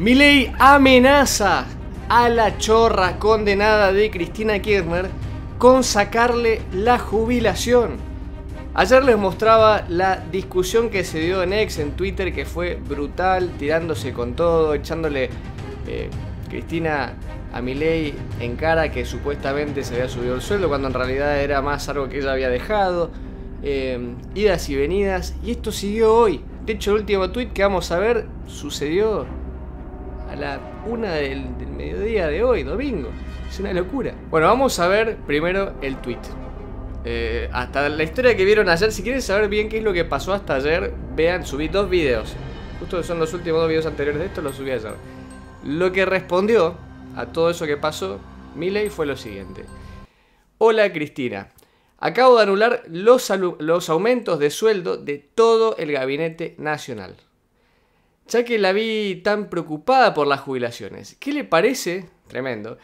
Milei amenaza a la chorra condenada de Cristina Kirchner con sacarle la jubilación. Ayer les mostraba la discusión que se dio en ex, en Twitter, que fue brutal, tirándose con todo, echándole eh, Cristina a Milei en cara que supuestamente se había subido el sueldo, cuando en realidad era más algo que ella había dejado. Eh, idas y venidas, y esto siguió hoy. De hecho, el último tweet que vamos a ver sucedió a la una del, mediodía de hoy, domingo. Es una locura. Bueno, vamos a ver primero el tweet. Eh, hasta la historia que vieron ayer, si quieren saber bien qué es lo que pasó hasta ayer, vean, subí dos videos. Justo son los últimos dos videos anteriores de esto, los subí ayer. Lo que respondió a todo eso que pasó, Miley fue lo siguiente. Hola Cristina, acabo de anular los, los aumentos de sueldo de todo el gabinete nacional ya que la vi tan preocupada por las jubilaciones. ¿Qué le parece? Tremendo.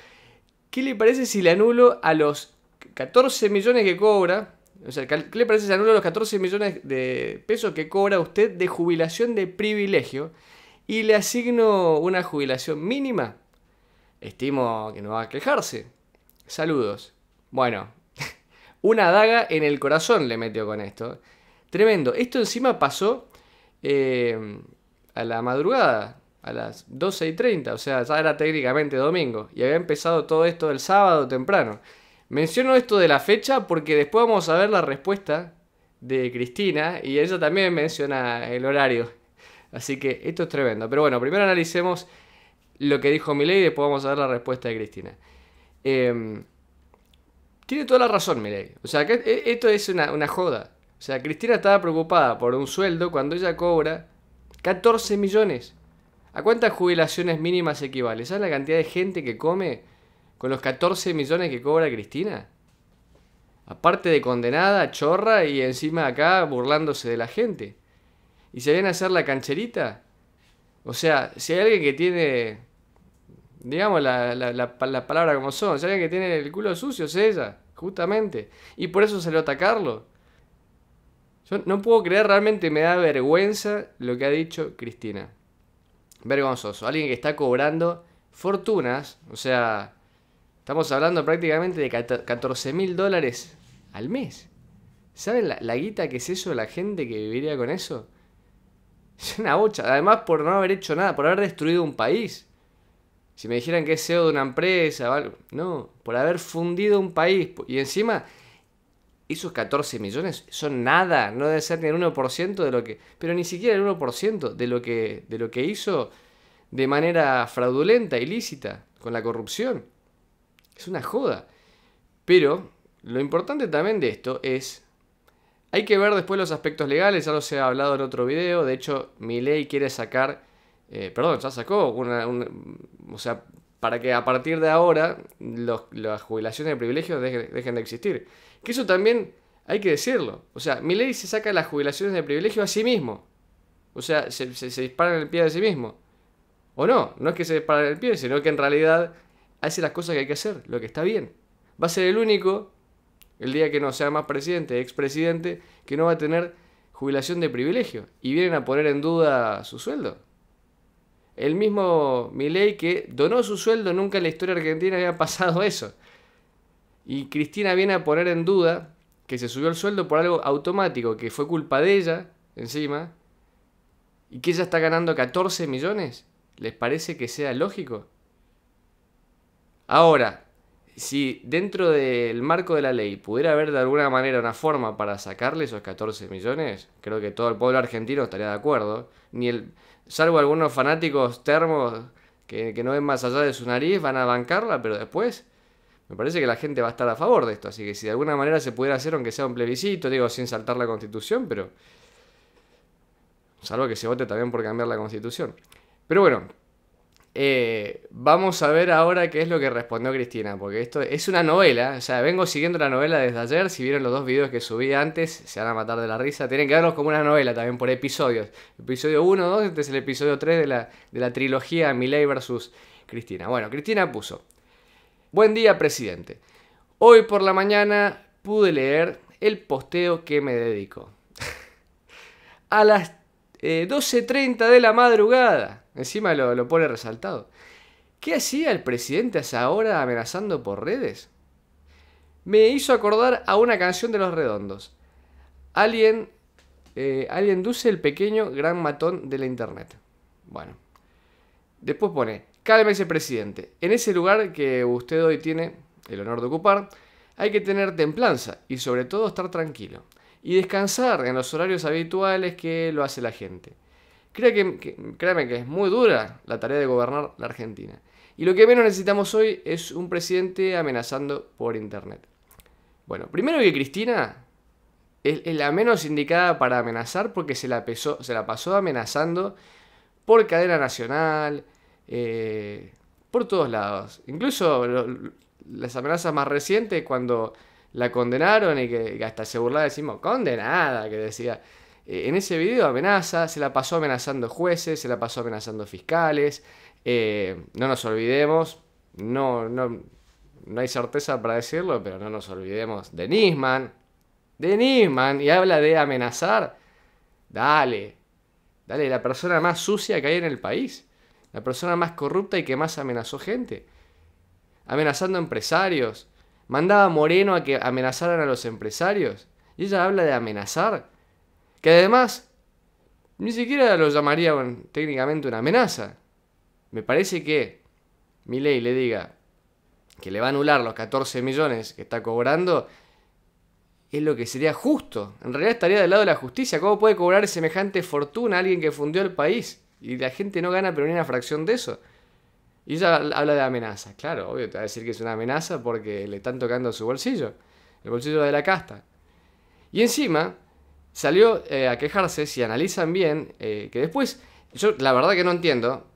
¿Qué le parece si le anulo a los 14 millones que cobra? O sea, ¿qué le parece si anulo los 14 millones de pesos que cobra usted de jubilación de privilegio y le asigno una jubilación mínima? Estimo que no va a quejarse. Saludos. Bueno, una daga en el corazón le metió con esto. Tremendo. Esto encima pasó eh, a la madrugada, a las 12 y 30, o sea, ya era técnicamente domingo, y había empezado todo esto el sábado temprano. Menciono esto de la fecha porque después vamos a ver la respuesta de Cristina y ella también menciona el horario. Así que esto es tremendo. Pero bueno, primero analicemos lo que dijo Milei y después vamos a ver la respuesta de Cristina. Em, tiene toda la razón Milei. O sea, que e, esto es una, una joda. O sea, Cristina estaba preocupada por un sueldo cuando ella cobra 14 millones. ¿A cuántas jubilaciones mínimas equivale? ¿Sabes la cantidad de gente que come con los 14 millones que cobra Cristina? Aparte de condenada, chorra y encima acá burlándose de la gente. ¿Y se viene a hacer la cancherita? O sea, si hay alguien que tiene, digamos la, la, palabra como son, si hay alguien que tiene el culo sucio es ella, justamente. Y por eso salió a atacarlo. Yo no puedo creer, realmente me da vergüenza lo que ha dicho Cristina. Vergonzoso. Alguien que está cobrando fortunas, o sea, estamos hablando prácticamente de 14 mil dólares al mes. ¿Saben la, guita que es eso de la gente que viviría con eso? Es una bocha. Además, por no haber hecho nada, por haber destruido un país. Si me dijeran que es CEO de una empresa, o algo. No, por haber fundido un país. Y encima, esos 14 millones son nada, no debe ser ni el 1% de lo que, pero ni siquiera el 1% de lo que de lo que hizo de manera fraudulenta, ilícita, con la corrupción. Es una joda. Pero lo importante también de esto es hay que ver después los aspectos legales, ya los he hablado en otro video, de hecho, mi ley quiere sacar eh, perdón, ya sacó una, o sea, para que a partir de ahora las jubilaciones de privilegio dejen, de existir. Que eso también hay que decirlo. O sea, ley se saca las jubilaciones de privilegio a sí mismo. O sea, se, se, dispara en el pie de sí mismo. O no, no es que se dispara en el pie, sino que en realidad hace las cosas que hay que hacer, lo que está bien. Va a ser el único, el día que no sea más presidente, expresidente, que no va a tener jubilación de privilegio. Y vienen a poner en duda su sueldo el mismo Milei que donó su sueldo, nunca en la historia argentina había pasado eso. Y Cristina viene a poner en duda que se subió el sueldo por algo automático, que fue culpa de ella, encima, y que ella está ganando 14 millones. ¿Les parece que sea lógico? Ahora, si dentro del marco de la ley pudiera haber de alguna manera una forma para sacarle esos 14 millones, creo que todo el pueblo argentino estaría de acuerdo. Ni el, salvo algunos fanáticos termos que, no ven más allá de su nariz, van a bancarla, pero después me parece que la gente va a estar a favor de esto. Así que si de alguna manera se pudiera hacer, aunque sea un plebiscito, digo, sin saltar la constitución, pero... Salvo que se vote también por cambiar la constitución. Pero bueno, eh, vamos a ver ahora qué es lo que respondió Cristina, porque esto es una novela, o sea, vengo siguiendo la novela desde ayer, si vieron los dos videos que subí antes, se van a matar de la risa, tienen que verlos como una novela también por episodios. Episodio 1, 2, este es el episodio 3 de la, de la trilogía Miley versus Cristina. Bueno, Cristina puso, buen día presidente, hoy por la mañana pude leer el posteo que me dedico. a las 12.30 eh, de la madrugada. Encima lo, pone resaltado. ¿Qué hacía el presidente a esa hora amenazando por redes? Me hizo acordar a una canción de Los Redondos. Alguien eh, Duce, el pequeño gran matón de la internet. Bueno. Después pone, cálmese presidente. En ese lugar que usted hoy tiene el honor de ocupar, hay que tener templanza y sobre todo estar tranquilo y descansar en los horarios habituales que lo hace la gente. que, créame que es muy dura la tarea de gobernar la Argentina. Y lo que menos necesitamos hoy es un presidente amenazando por Internet. Bueno, primero que Cristina es, la menos indicada para amenazar porque se la, pasó amenazando por cadena nacional, eh, por todos lados. Incluso las amenazas más recientes cuando la condenaron y que, hasta se burlaba decimos, condenada, que decía. E, en ese video amenaza, se la pasó amenazando jueces, se la pasó amenazando fiscales. Eh, no nos olvidemos, no, no, no hay certeza para decirlo, pero no nos olvidemos de Nisman. De Nisman, y habla de amenazar. Dale, dale, la persona más sucia que hay en el país. La persona más corrupta y que más amenazó gente. Amenazando empresarios, Mandaba a Moreno a que amenazaran a los empresarios. Y ella habla de amenazar. Que además, ni siquiera lo llamaría técnicamente una amenaza. Me parece que mi ley le diga que le va a anular los 14 millones que está cobrando es lo que sería justo. En realidad estaría del lado de la justicia. ¿Cómo puede cobrar semejante fortuna alguien que fundió el país? Y la gente no gana pero ni una fracción de eso. Y ella habla de amenaza. Claro, obvio, te va a decir que es una amenaza porque le están tocando su bolsillo, el bolsillo de la casta. Y encima salió eh, a quejarse, si analizan bien, eh, que después, yo la verdad que no entiendo,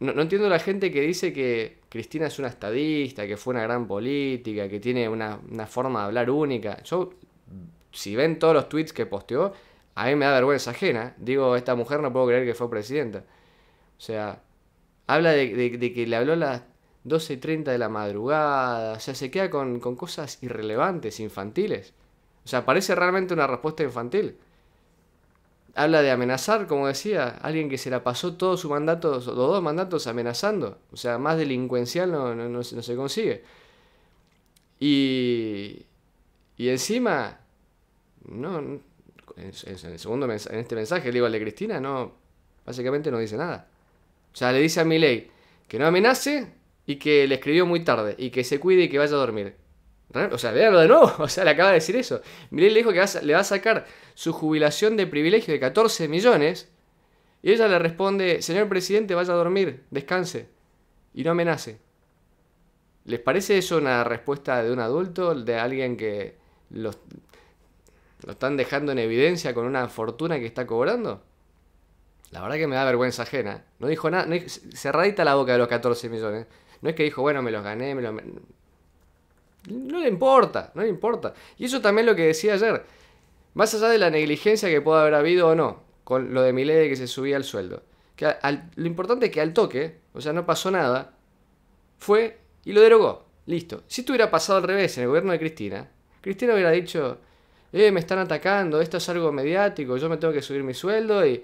no, entiendo la gente que dice que Cristina es una estadista, que fue una gran política, que tiene una, una forma de hablar única. Yo, si ven todos los tweets que posteó, a mí me da vergüenza ajena. Digo, esta mujer no puedo creer que fue presidenta. O sea, Habla de, que le habló a las 12.30 de la madrugada, o sea, se queda con, cosas irrelevantes, infantiles. O sea, parece realmente una respuesta infantil. Habla de amenazar, como decía, alguien que se la pasó todo su mandato, los dos mandatos amenazando. O sea, más delincuencial no, se consigue. Y, y encima, no, en, el segundo en este mensaje, le digo, al de Cristina, no, básicamente no dice nada. O sea, le dice a Milei que no amenace y que le escribió muy tarde y que se cuide y que vaya a dormir. O sea, de nuevo, o sea, le acaba de decir eso. Milei le dijo que le va a sacar su jubilación de privilegio de 14 millones y ella le responde, señor presidente, vaya a dormir, descanse y no amenace. ¿Les parece eso una respuesta de un adulto, de alguien que lo están dejando en evidencia con una fortuna que está cobrando? La verdad que me da vergüenza ajena. No dijo nada. cerradita la boca de los 14 millones. No es que dijo, bueno, me los gané, me los. No le importa, no le importa. Y eso también lo que decía ayer. Más allá de la negligencia que pueda haber habido o no, con lo de de que se subía el sueldo. Que lo importante es que al toque, o sea, no pasó nada, fue y lo derogó. Listo. Si esto hubiera pasado al revés en el gobierno de Cristina, Cristina hubiera dicho, eh, me están atacando, esto es algo mediático, yo me tengo que subir mi sueldo y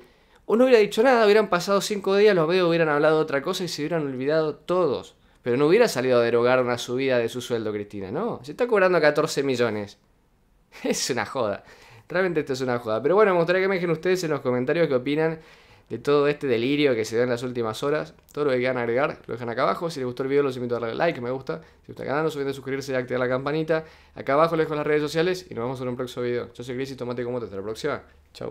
no hubiera dicho nada, hubieran pasado cinco días, los medios hubieran hablado de otra cosa y se hubieran olvidado todos. Pero no hubiera salido a derogar una subida de su sueldo, Cristina, no. Se está cobrando 14 millones. Es una joda. Realmente esto es una joda. Pero bueno, me gustaría que me dejen ustedes en los comentarios qué opinan de todo este delirio que se da en las últimas horas. Todo lo que quieran agregar, lo dejan acá abajo. Si les gustó el video, los invito a darle like, me gusta. Si gusta el canal, no se olviden de suscribirse y activar la campanita. Acá abajo les dejo las redes sociales y nos vemos en un próximo video. Yo soy Cris y tomate como te. Hasta la próxima. Chau.